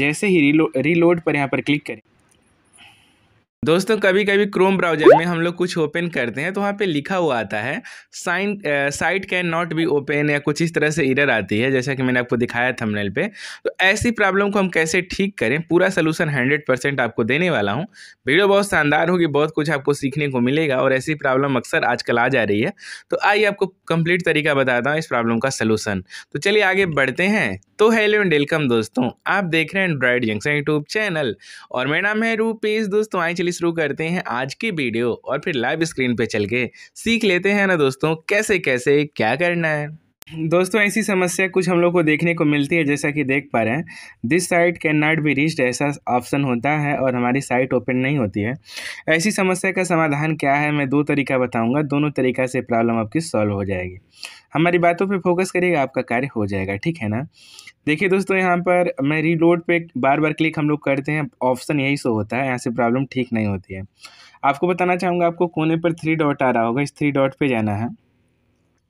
जैसे ही रीलो रीलोड पर यहाँ पर क्लिक करें दोस्तों कभी कभी क्रोम ब्राउजर में हम लोग कुछ ओपन करते हैं तो वहाँ पे लिखा हुआ आता है sign site can not be open या कुछ इस तरह से इरर आती है जैसा कि मैंने आपको दिखाया थंबनेल पे तो ऐसी प्रॉब्लम को हम कैसे ठीक करें पूरा सलूशन हंड्रेड परसेंट आपको देने वाला हूँ वीडियो बहुत शानदार होगी बहुत कुछ आपको सीखने को मिलेगा और ऐसी प्रॉब्लम अक्सर आजकल आ जा रही है तो आइए आपको कंप्लीट तरीका बताता हूँ इस प्रॉब्लम का सोलूशन तो चलिए आगे बढ़ते हैं तो हेलो एंड वेलकम दोस्तों आप देख रहे हैं एंड्रॉयड जंक्शन यूट्यूब चैनल और मेरा नाम है रूपेश दोस्तों आई चलिए शुरू करते हैं आज की वीडियो और फिर लाइव स्क्रीन पे चल के सीख लेते हैं ना दोस्तों कैसे कैसे क्या करना है दोस्तों ऐसी समस्या कुछ हम लोग को देखने को मिलती है जैसा कि देख पा रहे हैं this site can not be reached ऐसा ऑप्शन होता है और हमारी साइट ओपन नहीं होती है ऐसी समस्या का समाधान क्या है मैं दो तरीका बताऊंगा दोनों तरीका से प्रॉब्लम आपकी सॉल्व हो जाएगी हमारी बातों पे फोकस करिएगा आपका कार्य हो जाएगा ठीक है ना देखिए दोस्तों यहाँ पर मैं रीलोड पर बार बार क्लिक हम लोग करते हैं ऑप्शन यही सो होता है यहाँ से प्रॉब्लम ठीक नहीं होती है आपको बताना चाहूँगा आपको कोने पर थ्री डॉट आ रहा होगा इस थ्री डॉट पर जाना है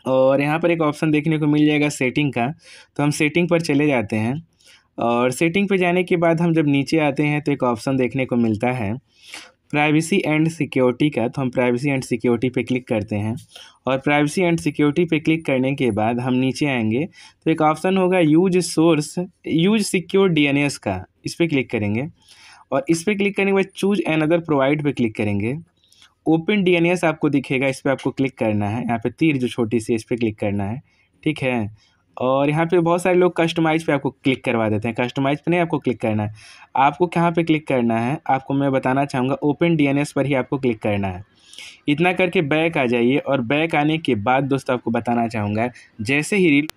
और यहाँ पर एक ऑप्शन देखने को मिल जाएगा सेटिंग का तो हम सेटिंग पर चले जाते हैं और सेटिंग पर जाने के बाद हम जब नीचे आते हैं तो एक ऑप्शन देखने को मिलता है प्राइवेसी एंड सिक्योरिटी का तो हम प्राइवेसी एंड सिक्योरिटी पे क्लिक करते हैं और प्राइवेसी एंड सिक्योरिटी पे क्लिक करने के बाद हम नीचे आएंगे तो एक ऑप्शन होगा use source use secure DNS का इस पर क्लिक करेंगे और इस पर क्लिक करने के बाद चूज एन अदर प्रोवाइड पर क्लिक करेंगे ओपन डी आपको दिखेगा इस पर आपको क्लिक करना है यहाँ पे तीर जो छोटी सी इस पर क्लिक करना है ठीक है और यहाँ पे बहुत सारे लोग कस्टमाइज पे आपको क्लिक करवा देते हैं कस्टमाइज पे नहीं आपको क्लिक करना है आपको कहाँ पे क्लिक करना है आपको मैं बताना चाहूँगा ओपन डीएनएस पर ही आपको क्लिक करना है इतना करके बैक आ जाइए और बैक आने के बाद दोस्तों आपको बताना चाहूँगा जैसे ही रील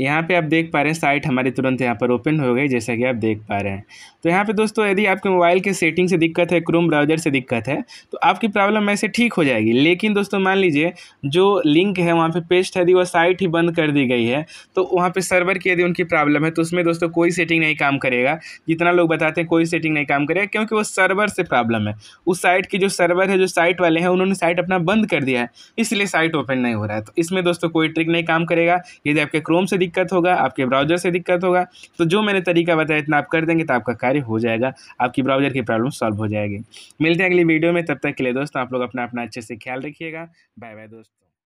यहाँ पे आप देख पा रहे हैं साइट हमारी तुरंत यहाँ पर ओपन हो गई जैसा कि आप देख पा रहे हैं तो यहाँ पे दोस्तों यदि आपके मोबाइल के सेटिंग से दिक्कत है क्रोम ब्राउज़र से दिक्कत है तो आपकी प्रॉब्लम ऐसे ठीक हो जाएगी लेकिन दोस्तों मान लीजिए जो लिंक है वहाँ पे पेस्ट है यदि वह साइट ही बंद कर दी गई है तो वहाँ पर सर्वर की यदि उनकी प्रॉब्लम है तो उसमें दोस्तों कोई सेटिंग नहीं काम करेगा जितना लोग बताते हैं कोई सेटिंग नहीं काम करेगा क्योंकि वो सर्वर से प्रॉब्लम है उस साइट की जो सर्वर है जो साइट वाले हैं उन्होंने साइट अपना बंद कर दिया है इसलिए साइट ओपन नहीं हो रहा है तो इसमें दोस्तों कोई ट्रिक नहीं काम करेगा यदि आपके क्रोम से दिक्कत होगा आपके ब्राउजर से दिक्कत होगा तो जो मैंने तरीका बताया इतना आप कर देंगे तो आपका कार्य हो जाएगा आपकी ब्राउजर की प्रॉब्लम सॉल्व हो जाएगी मिलते हैं अगली वीडियो में तब तक के लिए दोस्तों आप लोग अपना अपना अच्छे से ख्याल रखिएगा बाय बाय दोस्तों